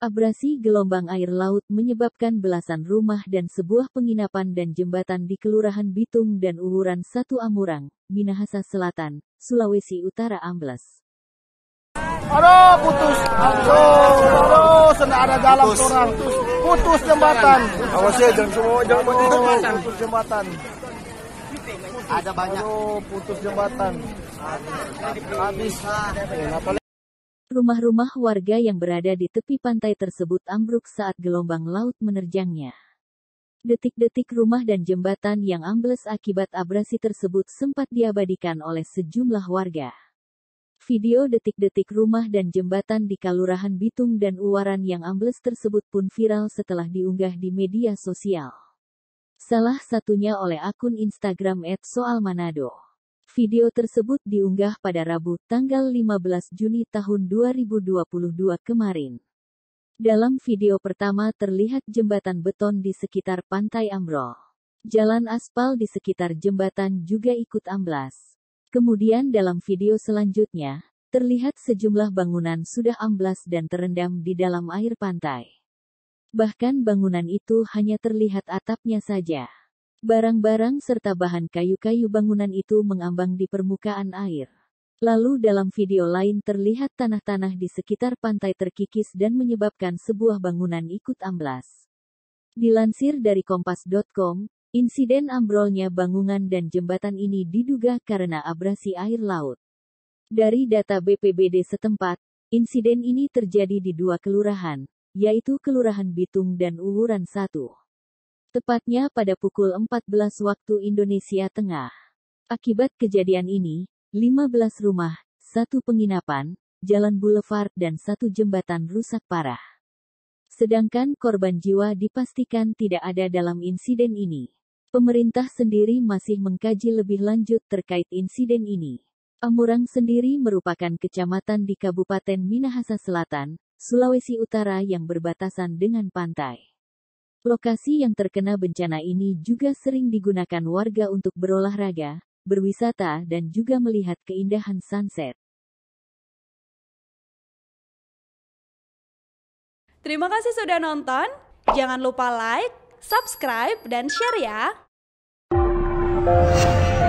Abrasi gelombang air laut menyebabkan belasan rumah dan sebuah penginapan dan jembatan di Kelurahan Bitung dan Uhuran Satu Amurang, Minahasa Selatan, Sulawesi Utara ambles. Aduh, putus. Aduh, aduh, senang ada dalam orang. Putus, jembatan. Awas ya, jangan semua jangan putus jembatan. Putus jembatan. Ada banyak. Aduh, putus jembatan. Habis. Nah, Rumah-rumah warga yang berada di tepi pantai tersebut ambruk saat gelombang laut menerjangnya. Detik-detik rumah dan jembatan yang ambles akibat abrasi tersebut sempat diabadikan oleh sejumlah warga. Video detik-detik rumah dan jembatan di Kalurahan Bitung dan Uwaran yang ambles tersebut pun viral setelah diunggah di media sosial. Salah satunya oleh akun Instagram @soalmanado. Video tersebut diunggah pada Rabu, tanggal 15 Juni tahun 2022 kemarin. Dalam video pertama terlihat jembatan beton di sekitar pantai Amroh. Jalan aspal di sekitar jembatan juga ikut amblas. Kemudian dalam video selanjutnya, terlihat sejumlah bangunan sudah amblas dan terendam di dalam air pantai. Bahkan bangunan itu hanya terlihat atapnya saja. Barang-barang serta bahan kayu-kayu bangunan itu mengambang di permukaan air. Lalu dalam video lain terlihat tanah-tanah di sekitar pantai terkikis dan menyebabkan sebuah bangunan ikut amblas. Dilansir dari kompas.com, insiden ambrolnya bangunan dan jembatan ini diduga karena abrasi air laut. Dari data BPBD setempat, insiden ini terjadi di dua kelurahan, yaitu Kelurahan Bitung dan Uluran 1. Tepatnya pada pukul 14 waktu Indonesia Tengah. Akibat kejadian ini, 15 rumah, satu penginapan, jalan boulevard dan satu jembatan rusak parah. Sedangkan korban jiwa dipastikan tidak ada dalam insiden ini. Pemerintah sendiri masih mengkaji lebih lanjut terkait insiden ini. Amurang sendiri merupakan kecamatan di Kabupaten Minahasa Selatan, Sulawesi Utara yang berbatasan dengan pantai. Lokasi yang terkena bencana ini juga sering digunakan warga untuk berolahraga, berwisata, dan juga melihat keindahan sunset. Terima kasih sudah nonton. Jangan lupa like, subscribe, dan share ya.